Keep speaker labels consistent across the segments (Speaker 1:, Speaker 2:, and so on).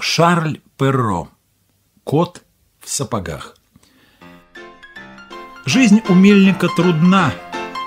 Speaker 1: Шарль Перро. Кот в сапогах. Жизнь у мельника трудна,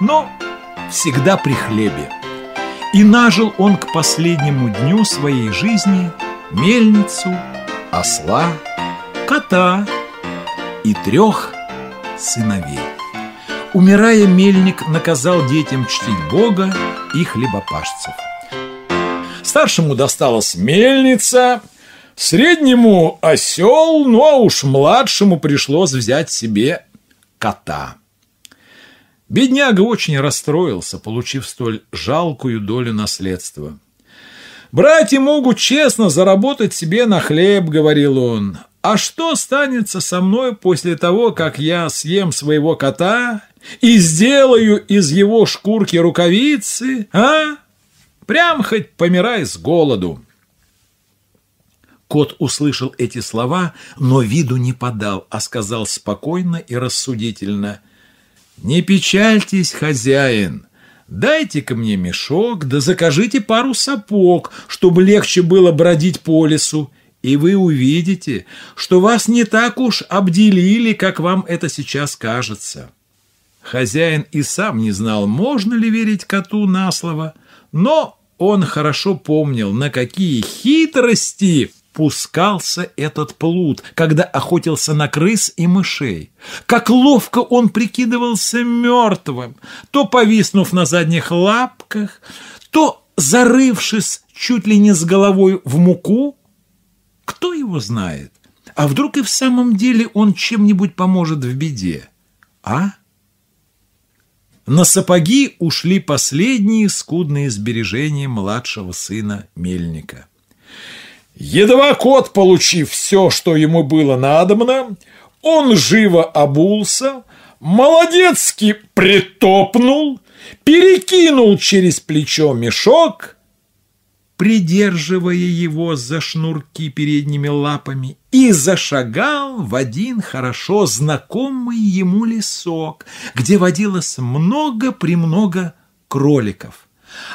Speaker 1: но всегда при хлебе. И нажил он к последнему дню своей жизни мельницу, осла, кота и трех сыновей. Умирая, мельник наказал детям чтить Бога и хлебопашцев. Старшему досталась мельница – Среднему осел, ну а уж младшему пришлось взять себе кота. Бедняга очень расстроился, получив столь жалкую долю наследства. «Братья могут честно заработать себе на хлеб», — говорил он. «А что останется со мной после того, как я съем своего кота и сделаю из его шкурки рукавицы, а? Прям хоть помирай с голоду». Кот услышал эти слова, но виду не подал, а сказал спокойно и рассудительно. «Не печальтесь, хозяин!» Дайте-ка мне мешок, да закажите пару сапог, чтобы легче было бродить по лесу, и вы увидите, что вас не так уж обделили, как вам это сейчас кажется». Хозяин и сам не знал, можно ли верить коту на слово, но он хорошо помнил, на какие хитрости Пускался этот плут, когда охотился на крыс и мышей. Как ловко он прикидывался мертвым, то повиснув на задних лапках, то зарывшись чуть ли не с головой в муку. Кто его знает? А вдруг и в самом деле он чем-нибудь поможет в беде? А? На сапоги ушли последние скудные сбережения младшего сына Мельника. Едва кот, получив все, что ему было надобно, он живо обулся, молодецки притопнул, перекинул через плечо мешок, придерживая его за шнурки передними лапами, и зашагал в один хорошо знакомый ему лесок, где водилось много-премного кроликов.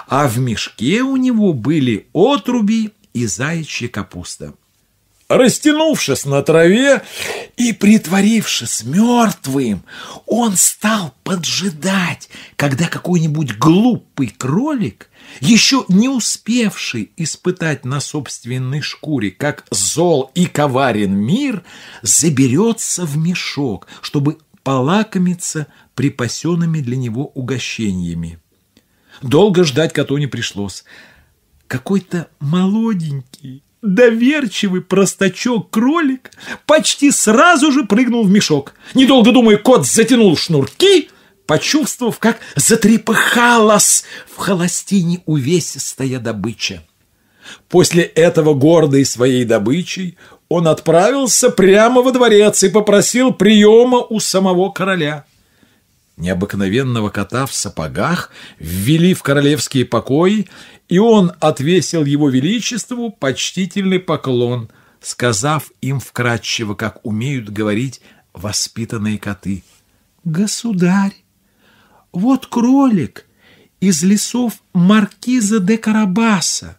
Speaker 1: А в мешке у него были отруби и заячья капуста. Растянувшись на траве и притворившись мертвым, он стал поджидать, когда какой-нибудь глупый кролик, еще не успевший испытать на собственной шкуре, как зол и коварен мир, заберется в мешок, чтобы полакомиться припасенными для него угощениями. Долго ждать коту не пришлось какой-то молоденький, доверчивый простачок-кролик почти сразу же прыгнул в мешок. Недолго думая, кот затянул шнурки, почувствовав, как затрепыхалась в холостине увесистая добыча. После этого гордый своей добычей он отправился прямо во дворец и попросил приема у самого короля. Необыкновенного кота в сапогах ввели в королевские покои и он отвесил его величеству почтительный поклон, сказав им вкратчиво, как умеют говорить воспитанные коты. «Государь, вот кролик из лесов Маркиза де Карабаса!»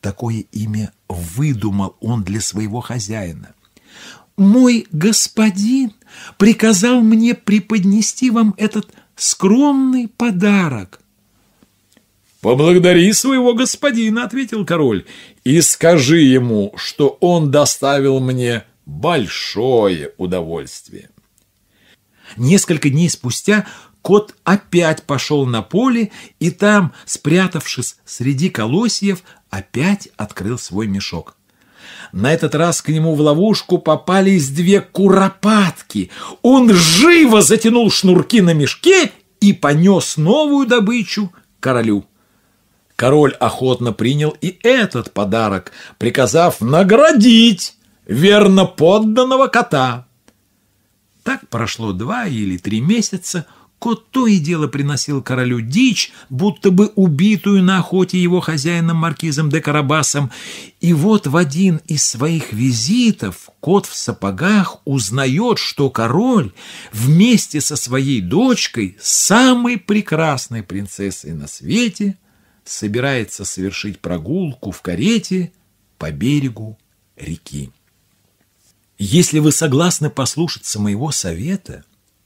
Speaker 1: Такое имя выдумал он для своего хозяина. «Мой господин приказал мне преподнести вам этот скромный подарок». «Поблагодари своего господина», — ответил король, — «и скажи ему, что он доставил мне большое удовольствие». Несколько дней спустя кот опять пошел на поле и там, спрятавшись среди колосьев, опять открыл свой мешок. На этот раз к нему в ловушку попались две куропатки. Он живо затянул шнурки на мешке и понес новую добычу королю. Король охотно принял и этот подарок, приказав наградить верно подданного кота. Так прошло два или три месяца, Кот то и дело приносил королю дичь, будто бы убитую на охоте его хозяином маркизом де Карабасом. И вот в один из своих визитов кот в сапогах узнает, что король вместе со своей дочкой, самой прекрасной принцессой на свете, собирается совершить прогулку в карете по берегу реки. Если вы согласны послушаться моего совета,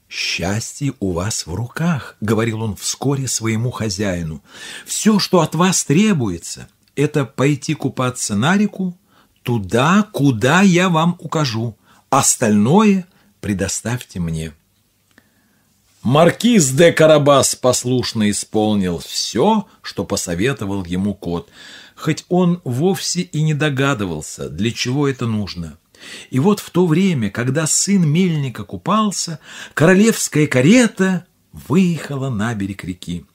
Speaker 1: счастье у вас в руках, говорил он вскоре своему хозяину. Все, что от вас требуется, это пойти купаться на реку туда, куда я вам укажу. Остальное предоставьте мне. Маркиз де Карабас послушно исполнил все, что посоветовал ему кот, хоть он вовсе и не догадывался, для чего это нужно. И вот в то время, когда сын мельника купался, королевская карета выехала на берег реки.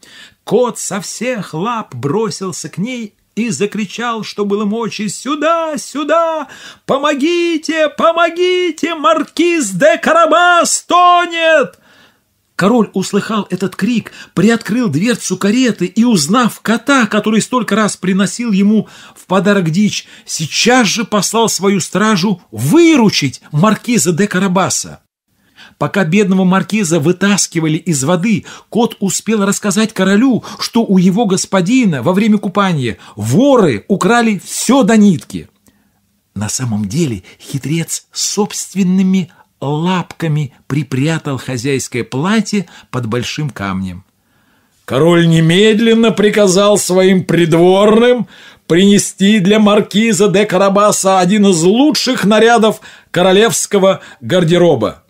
Speaker 1: Кот со всех лап бросился к ней и закричал, что было мочи, «Сюда, сюда! Помогите, помогите! Маркиз де Карабас тонет!» Король услыхал этот крик, приоткрыл дверцу кареты и, узнав кота, который столько раз приносил ему в подарок дичь, сейчас же послал свою стражу выручить маркиза де Карабаса. Пока бедного маркиза вытаскивали из воды, кот успел рассказать королю, что у его господина во время купания воры украли все до нитки. На самом деле хитрец собственными лапками припрятал хозяйское платье под большим камнем. Король немедленно приказал своим придворным принести для маркиза де Карабаса один из лучших нарядов королевского гардероба.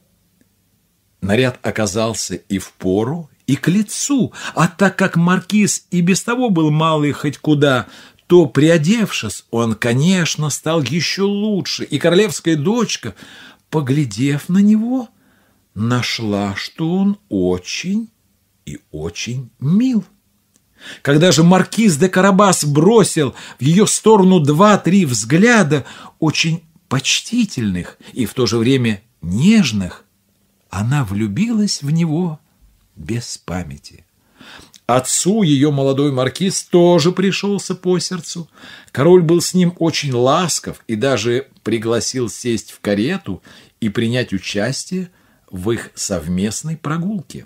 Speaker 1: Наряд оказался и в пору, и к лицу, а так как маркиз и без того был малый хоть куда, то, приодевшись, он, конечно, стал еще лучше, и королевская дочка поглядев на него, нашла, что он очень и очень мил. Когда же маркиз де Карабас бросил в ее сторону два-три взгляда, очень почтительных и в то же время нежных, она влюбилась в него без памяти. Отцу ее молодой маркиз тоже пришелся по сердцу. Король был с ним очень ласков и даже пригласил сесть в карету и принять участие в их совместной прогулке.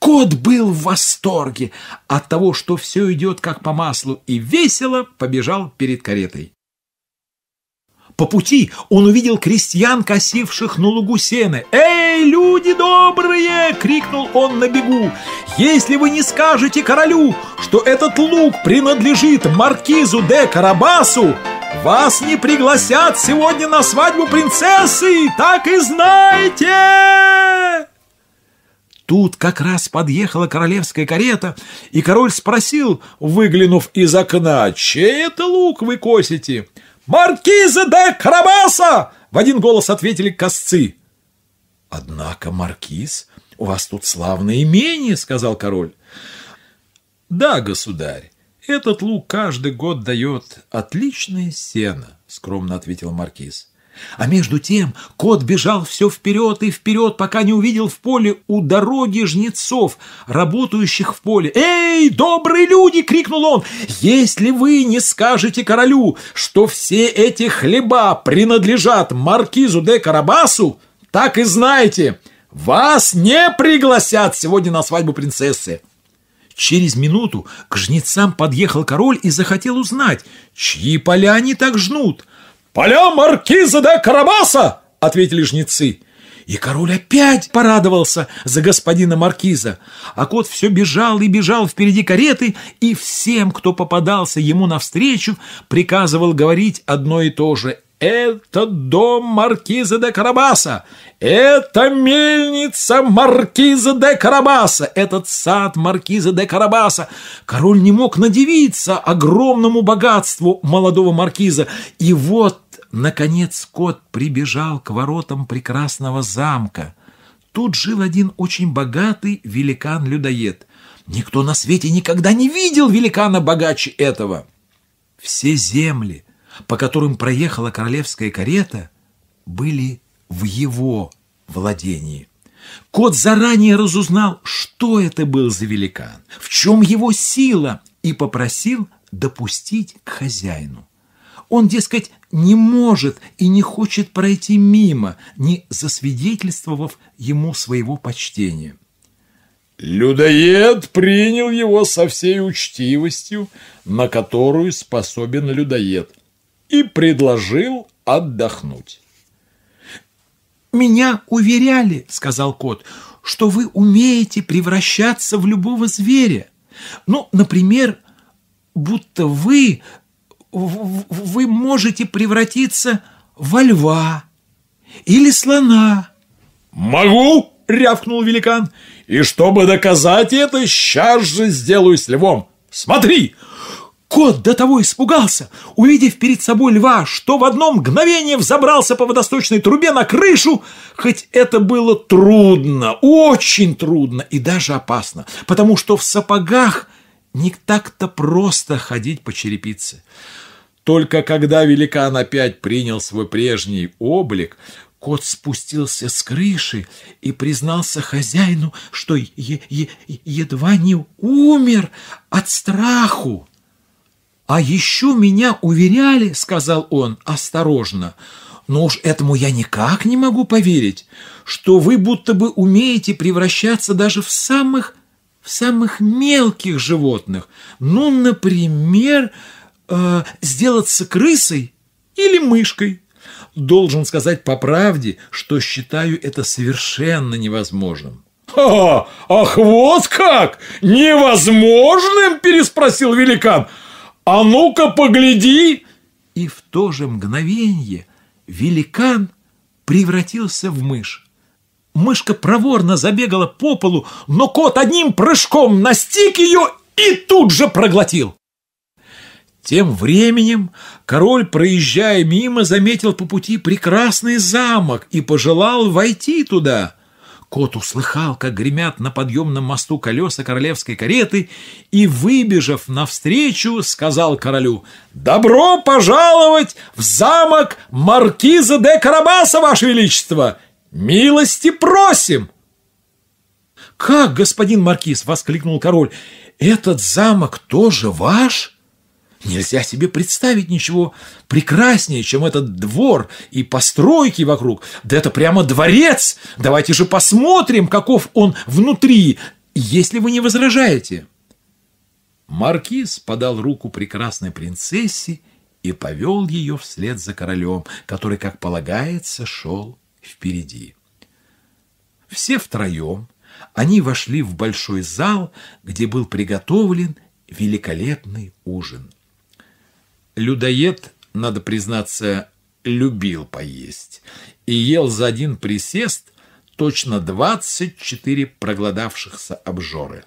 Speaker 1: Кот был в восторге от того, что все идет как по маслу, и весело побежал перед каретой. По пути он увидел крестьян, косивших на лугу сены. «Эй, люди добрые!» — крикнул он на бегу. «Если вы не скажете королю, что этот луг принадлежит маркизу де Карабасу, вас не пригласят сегодня на свадьбу принцессы, так и знаете. Тут как раз подъехала королевская карета, и король спросил, выглянув из окна, «Чей это лук вы косите?» «Маркиза де Карабаса!» — в один голос ответили косцы. «Однако, маркиз, у вас тут славное имение!» — сказал король. «Да, государь, «Этот луг каждый год дает отличное сено», — скромно ответил маркиз. А между тем кот бежал все вперед и вперед, пока не увидел в поле у дороги жнецов, работающих в поле. «Эй, добрые люди!» — крикнул он. «Если вы не скажете королю, что все эти хлеба принадлежат маркизу де Карабасу, так и знаете, вас не пригласят сегодня на свадьбу принцессы». Через минуту к жнецам подъехал король и захотел узнать, чьи поля они так жнут. «Поля маркиза де Карабаса!» — ответили жнецы. И король опять порадовался за господина маркиза. А кот все бежал и бежал впереди кареты, и всем, кто попадался ему навстречу, приказывал говорить одно и то же это дом маркиза де Карабаса! Это мельница маркиза де Карабаса! Этот сад маркиза де Карабаса! Король не мог надевиться огромному богатству молодого маркиза. И вот, наконец, кот прибежал к воротам прекрасного замка. Тут жил один очень богатый великан-людоед. Никто на свете никогда не видел великана богаче этого. Все земли, по которым проехала королевская карета, были в его владении. Кот заранее разузнал, что это был за великан, в чем его сила, и попросил допустить к хозяину. Он, дескать, не может и не хочет пройти мимо, не засвидетельствовав ему своего почтения. Людоед принял его со всей учтивостью, на которую способен людоед, и предложил отдохнуть. «Меня уверяли, — сказал кот, — что вы умеете превращаться в любого зверя. Ну, например, будто вы... вы можете превратиться во льва или слона». «Могу!» — рявкнул великан. «И чтобы доказать это, сейчас же сделаю с львом. Смотри!» Кот до того испугался, увидев перед собой льва, что в одно мгновение взобрался по водосточной трубе на крышу, хоть это было трудно, очень трудно и даже опасно, потому что в сапогах не так-то просто ходить по черепице. Только когда великан опять принял свой прежний облик, кот спустился с крыши и признался хозяину, что е е едва не умер от страху. «А еще меня уверяли, — сказал он осторожно, — но уж этому я никак не могу поверить, что вы будто бы умеете превращаться даже в самых, в самых мелких животных, ну, например, э, сделаться крысой или мышкой». Должен сказать по правде, что считаю это совершенно невозможным. «Ха! Ах, вот как! Невозможным?» – переспросил великан – «А ну-ка, погляди!» И в то же мгновенье великан превратился в мышь. Мышка проворно забегала по полу, но кот одним прыжком настиг ее и тут же проглотил. Тем временем король, проезжая мимо, заметил по пути прекрасный замок и пожелал войти туда – Кот услыхал, как гремят на подъемном мосту колеса королевской кареты, и, выбежав навстречу, сказал королю «Добро пожаловать в замок маркиза де Карабаса, ваше величество! Милости просим!» «Как, господин маркиз!» — воскликнул король. «Этот замок тоже ваш?» Нельзя себе представить ничего прекраснее, чем этот двор и постройки вокруг. Да это прямо дворец! Давайте же посмотрим, каков он внутри, если вы не возражаете. Маркиз подал руку прекрасной принцессе и повел ее вслед за королем, который, как полагается, шел впереди. Все втроем они вошли в большой зал, где был приготовлен великолепный ужин. Людоед, надо признаться, любил поесть и ел за один присест точно 24 проголодавшихся обжоры.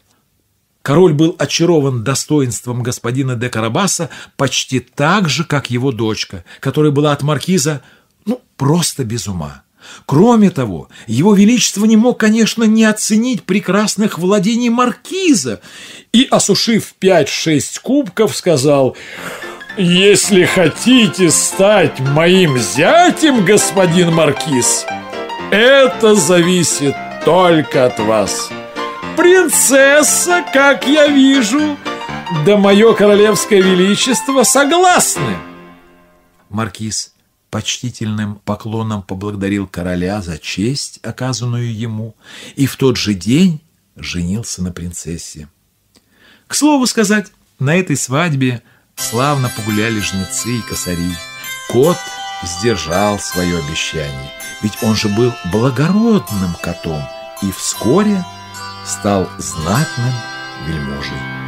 Speaker 1: Король был очарован достоинством господина де Карабаса почти так же, как его дочка, которая была от маркиза, ну, просто без ума. Кроме того, его величество не мог, конечно, не оценить прекрасных владений маркиза и, осушив пять-шесть кубков, сказал... Если хотите стать моим зятем, господин Маркиз, это зависит только от вас. Принцесса, как я вижу, да мое королевское величество согласны. Маркиз почтительным поклоном поблагодарил короля за честь, оказанную ему, и в тот же день женился на принцессе. К слову сказать, на этой свадьбе Славно погуляли жнецы и косари. Кот сдержал свое обещание, ведь он же был благородным котом и вскоре стал знатным вельможей.